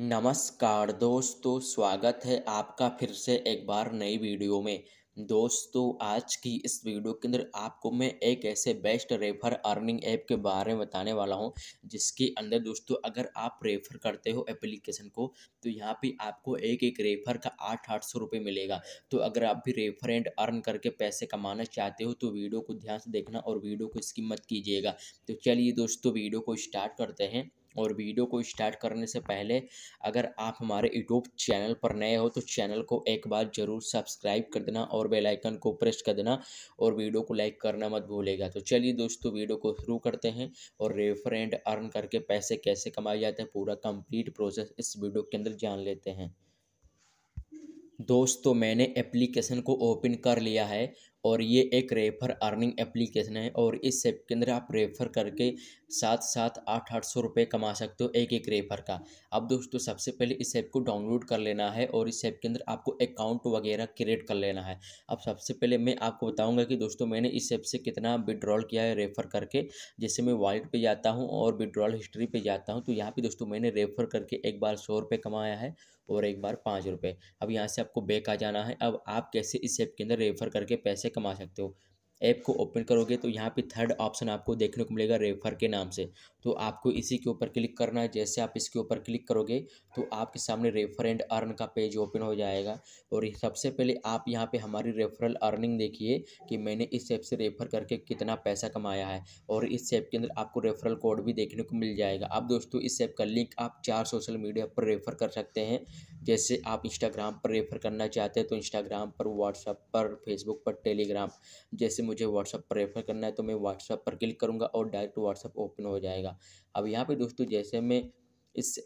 नमस्कार दोस्तों स्वागत है आपका फिर से एक बार नई वीडियो में दोस्तों आज की इस वीडियो के अंदर आपको मैं एक ऐसे बेस्ट रेफर अर्निंग ऐप के बारे में बताने वाला हूं जिसके अंदर दोस्तों अगर आप रेफ़र करते हो एप्लीकेशन को तो यहाँ पे आपको एक एक रेफ़र का आठ आठ सौ रुपये मिलेगा तो अगर आप भी रेफर एंड अर्न करके पैसे कमाना चाहते हो तो वीडियो को ध्यान से देखना और वीडियो को इसकी मत कीजिएगा तो चलिए दोस्तों वीडियो को स्टार्ट करते हैं और वीडियो को स्टार्ट करने से पहले अगर आप हमारे यूट्यूब चैनल पर नए हो तो चैनल को एक बार ज़रूर सब्सक्राइब कर देना और बेल आइकन को प्रेस कर देना और वीडियो को लाइक करना मत भूलेगा तो चलिए दोस्तों वीडियो को शुरू करते हैं और रेफरेंड अर्न करके पैसे कैसे कमाए जाते हैं पूरा कंप्लीट प्रोसेस इस वीडियो के अंदर जान लेते हैं दोस्तों मैंने एप्लीकेशन को ओपन कर लिया है और ये एक रेफर अर्निंग एप्लीकेशन है और इस ऐप के अंदर आप रेफ़र करके सात सात आठ आठ सौ रुपये कमा सकते हो एक एक रेफ़र का अब दोस्तों सबसे पहले इस ऐप को डाउनलोड कर लेना है और इस ऐप के अंदर आपको अकाउंट वगैरह क्रिएट कर लेना है अब सबसे पहले मैं आपको बताऊँगा कि दोस्तों मैंने इस ऐप से कितना विड्रॉल किया है रेफ़र करके जैसे मैं वॉलेट पर जाता हूँ और विड्रॉल हिस्ट्री पर जाता हूँ तो यहाँ पर दोस्तों मैंने रेफ़र करके एक बार सौ रुपये कमाया है और एक बार पाँच रुपये अब यहाँ से आपको बैक आ जाना है अब आप कैसे इस ऐप के अंदर रेफ़र करके पैसे कमा सकते हो ऐप को ओपन करोगे तो यहाँ पे थर्ड ऑप्शन आपको देखने को मिलेगा रेफर के नाम से तो आपको इसी के ऊपर क्लिक करना है जैसे आप इसके ऊपर क्लिक करोगे तो आपके सामने रेफरेंड अर्न का पेज ओपन हो जाएगा और सबसे पहले आप यहाँ पे हमारी रेफरल अर्निंग देखिए कि मैंने इस ऐप से रेफ़र करके कितना पैसा कमाया है और इस ऐप के अंदर आपको रेफरल कोड भी देखने को मिल जाएगा अब दोस्तों इस ऐप का लिंक आप चार सोशल मीडिया पर रेफ़र कर सकते हैं जैसे आप इंस्टाग्राम पर रेफ़र करना चाहते हैं तो इंस्टाग्राम पर व्हाट्सअप पर फेसबुक पर टेलीग्राम जैसे मुझे व्हाट्सअप पर रेफ़र करना है तो मैं व्हाट्सअप पर क्लिक करूँगा और डायरेक्ट व्हाट्सअप ओपन हो जाएगा जाएगा अब यहाँ पे दोस्तों जैसे मैं इस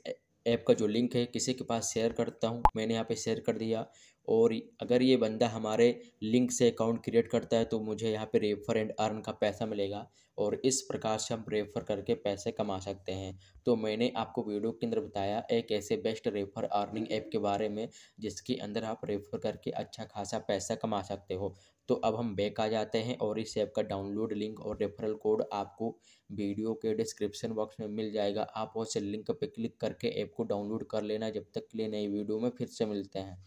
ऐप का जो लिंक है किसी के पास शेयर करता हूँ मैंने यहाँ पे शेयर कर दिया और अगर ये बंदा हमारे लिंक से अकाउंट क्रिएट करता है तो मुझे यहाँ पे रेफर एंड अर्न का पैसा मिलेगा और इस प्रकार से हम रेफ़र करके पैसे कमा सकते हैं तो मैंने आपको वीडियो के अंदर बताया एक ऐसे बेस्ट रेफर अर्निंग ऐप के बारे में जिसके अंदर आप रेफ़र करके अच्छा खासा पैसा कमा सकते हो तो अब हम बैक आ जाते हैं और इस ऐप का डाउनलोड लिंक और रेफरल कोड आपको वीडियो के डिस्क्रिप्शन बॉक्स में मिल जाएगा आप उस लिंक पर क्लिक करके ऐप को डाउनलोड कर लेना जब तक के लिए नई वीडियो में फिर से मिलते हैं